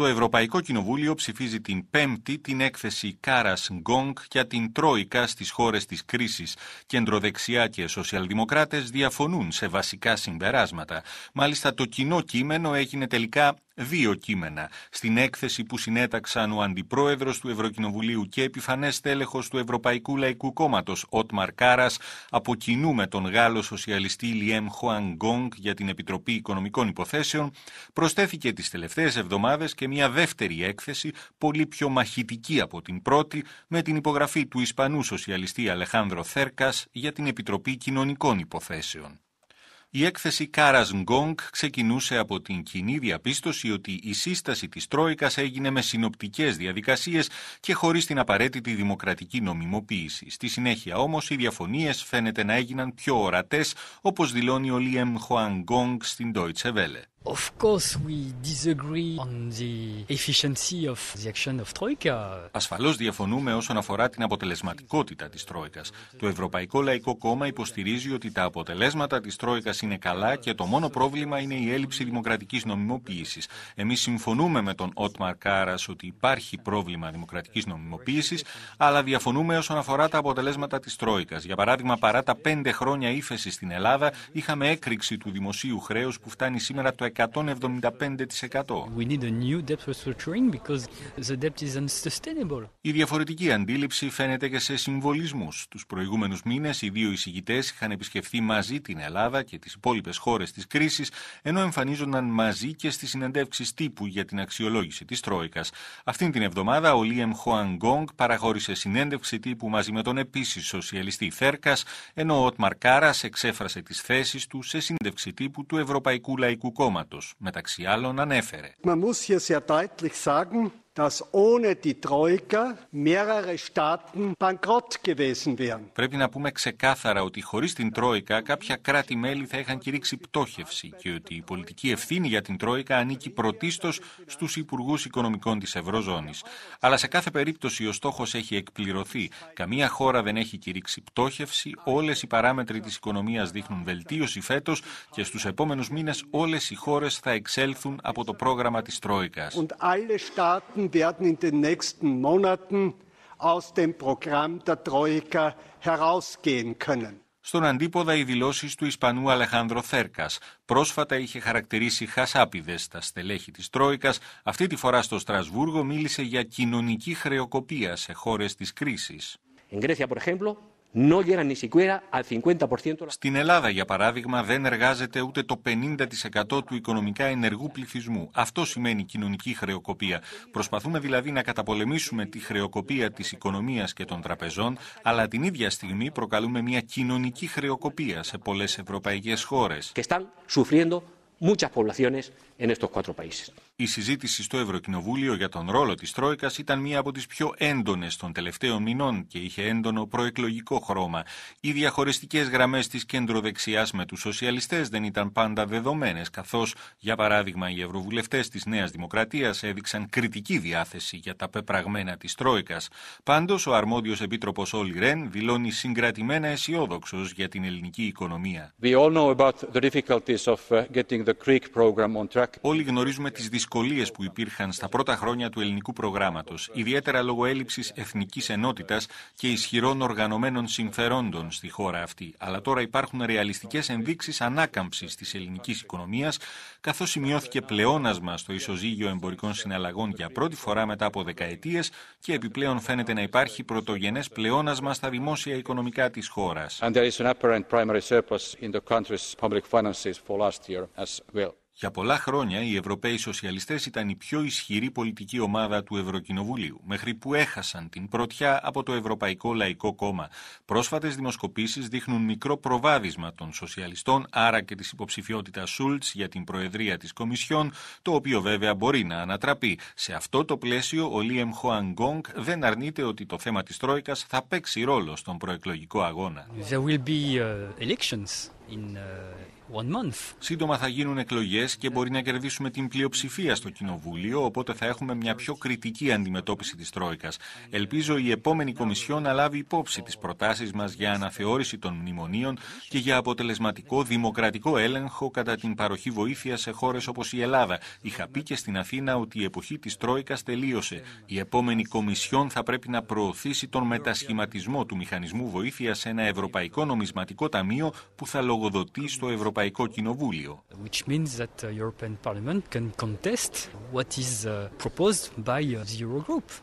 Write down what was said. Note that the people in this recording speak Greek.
Το Ευρωπαϊκό Κοινοβούλιο ψηφίζει την Πέμπτη την έκθεση Κάρας Γκόγκ για την Τρόικα στις χώρες της κρίσης. Κεντροδεξιά και σοσιαλδημοκράτες διαφωνούν σε βασικά συμπεράσματα. Μάλιστα, το κοινό κείμενο έγινε τελικά δύο κείμενα. Στην έκθεση που συνέταξαν ο Αντιπρόεδρος του Ευρωκοινοβουλίου και επιφανές τέλεχος του Ευρωπαϊκού Λαϊκού Κόμματος, Ότμαρ Κάρας, από κοινού με τον Γάλλο σοσιαλιστή Λιέμ Χουαν Γκόγκ για την Επιτροπή Οικονομικών Υποθέσεων, προσθέθηκε τις τελευταίες εβδομάδες και μια δεύτερη έκθεση, πολύ πιο μαχητική από την πρώτη, με την υπογραφή του Ισπανού σοσιαλιστή Αλεχάνδρο Θέρκας για την Επιτροπή Κοινωνικών Υποθέσεων. Η έκθεση Κάρας Γκόγκ ξεκινούσε από την κοινή διαπίστωση ότι η σύσταση της Τρόικας έγινε με συνοπτικές διαδικασίες και χωρίς την απαραίτητη δημοκρατική νομιμοποίηση. Στη συνέχεια όμως οι διαφωνίες φαίνεται να έγιναν πιο ορατές όπως δηλώνει ο Λίεμ Χουαν Γκόγκ στην Deutsche Welle. Of course we disagree on the efficiency of the action of Troika. Ασφαλώς διαφωνούμε όσον αφορά την αποτελεσματικότητα της Τρόικας. Το Ευρωπαϊκό Λαϊκό Κόμμα υποστηρίζει ότι τα αποτελέσματα της Τρόικας είναι καλά και το μόνο πρόβλημα είναι η έλλειψη δημοκρατικής νομιμοποίησης. Εμείς συμφωνούμε με τον Ότμαρ Κάρας ότι υπάρχει πρόβλημα δημοκρατικής νομιμοποίησης, αλλά διαφωνούμε όσον αφορά τα αποτελέσματα της Τρόικας. Για παράδειγμα, παρά τα πέντε χρόνια ύφεσης στην Ελλάδα, είχαμε έκρηξη του δημοσίου χρέους που φτάνει σήμερα το 175%. Η διαφορετική αντίληψη φαίνεται και σε συμβολισμούς. Τους προηγούμενους μήνες οι δύο εισηγητές είχαν επισκεφθεί μαζί την Ελλάδα και τις υπόλοιπες χώρες της κρίσης, ενώ εμφανίζονταν μαζί και στις συνεντεύξεις τύπου για την αξιολόγηση της Τρόικας. Αυτήν την εβδομάδα ο Λίεμ Χουανγκόγκ παραχώρησε συνέντευξη τύπου μαζί με τον επίσης σοσιαλιστή Θέρκας, ενώ ο Οτμαρ Κάρας εξέφρασε τις θέσεις του σε συνέντευξη τύπου του Ευρωπαϊκού Λαϊκού Κόμματος κόμματος. Μεταξύ άλλων ανέφερε. Man muss hier sehr deutlich sagen, Πρέπει να πούμε ξεκάθαρα ότι χωρίς την Τρόικα κάποια κράτη-μέλη θα είχαν κηρύξει πτώχευση και ότι η πολιτική ευθύνη για την Τρόικα ανήκει πρωτίστως στους υπουργούς οικονομικών της Ευρωζώνης. Αλλά σε κάθε περίπτωση ο στόχος έχει εκπληρωθεί. Καμία χώρα δεν έχει κηρύξει πτώχευση. Όλες οι παράμετροι της οικονομίας δείχνουν βελτίωση φέτος και στους επόμενους μήνες όλες οι χώρες θα εξέλθουν από το πρόγραμμα της Τρόικας. Στον αντίποδα οι δηλώσεις του Ισπανού Αλεχάνδρο Θέρκας. Πρόσφατα είχε χαρακτηρίσει χασάπιδες τα στελέχη της Τρόικας. Αυτή τη φορά στο Στρασβούργο μίλησε για κοινωνική χρεοκοπία σε χώρες της κρίσης. Στην Ελλάδα, για παράδειγμα, δεν εργάζεται ούτε το 50% του οικονομικά ενεργού πληθυσμού. Αυτό σημαίνει κοινωνική χρεοκοπία. Προσπαθούμε δηλαδή να καταπολεμήσουμε τη χρεοκοπία της οικονομίας και των τραπεζών, αλλά την ίδια στιγμή προκαλούμε μια κοινωνική χρεοκοπία σε πολλές ευρωπαϊκές χώρες. και están sufriendo muchas poblaciones en estos cuatro países. Η συζήτηση στο Ευρωκοινοβούλιο για τον ρόλο της Τρόικας ήταν μία από τις πιο έντονες των τελευταίων μηνών και είχε έντονο προεκλογικό χρώμα. Οι διαχωριστικές γραμμές της κέντροδεξιάς με τους σοσιαλιστές δεν ήταν πάντα δεδομένες, καθώς, για παράδειγμα, οι ευρωβουλευτές της Νέας Δημοκρατίας έδειξαν κριτική διάθεση για τα πεπραγμένα της Τρόικας. Πάντως, ο αρμόδιος επίτροπος Όλι Ρεν δηλώνει συγκρατημένα αισιόδοξος για την ελληνική οικονομία. Όλοι γνωρίζουμε τις δυσκολίες που υπήρχαν στα πρώτα χρόνια του ελληνικού προγράμματος, ιδιαίτερα λόγω έλλειψης εθνικής ενότητας και ισχυρών οργανωμένων συμφερόντων στη χώρα αυτή. Αλλά τώρα υπάρχουν ρεαλιστικές ενδείξεις ανάκαμψης της ελληνικής οικονομίας, καθώς σημειώθηκε πλεόνασμα στο ισοζύγιο εμπορικών συναλλαγών για πρώτη φορά μετά από δεκαετίες και επιπλέον φαίνεται να υπάρχει πρωτογενές πλεόνασμα στα δημόσια οικονομικά της χώρας. Well. Για πολλά χρόνια οι Ευρωπαίοι σοσιαλιστές ήταν η πιο ισχυρή πολιτική ομάδα του Ευρωκοινοβουλίου, μέχρι που έχασαν την πρωτιά από το Ευρωπαϊκό Λαϊκό Κόμμα. Πρόσφατες δημοσκοπήσεις δείχνουν μικρό προβάδισμα των σοσιαλιστών, άρα και της υποψηφιότητας Σουλτ για την Προεδρία της Κομισιόν, το οποίο βέβαια μπορεί να ανατραπεί. Σε αυτό το πλαίσιο, ο Λίεμ Χοανγκόγκ δεν αρνείται ότι το θέμα της Τρόικας θα παίξει ρόλο στον προεκλογικό αγώνα. There will be, uh, elections in, uh, Σύντομα θα γίνουν εκλογές και μπορεί να κερδίσουμε την πλειοψηφία στο Κοινοβούλιο, οπότε θα έχουμε μια πιο κριτική αντιμετώπιση της Τρόικας. Ελπίζω η επόμενη Κομισιό να λάβει υπόψη τις προτάσεις μας για αναθεώρηση των μνημονίων και για αποτελεσματικό δημοκρατικό έλεγχο κατά την παροχή βοήθειας σε χώρες όπως η Ελλάδα. Είχα πει και στην Αθήνα ότι η εποχή της Τρόικας τελείωσε. Η επόμενη Κομισιόν θα πρέπει να προωθήσει τον μετασχηματισμό του μηχανισμού βοήθειας σε ένα ευρωπαϊκό νομισματικό ταμείο που θα λογοδοτεί στο ευρωπαϊκό. Which means that the European Parliament can contest what is uh, proposed by uh, the Eurogroup.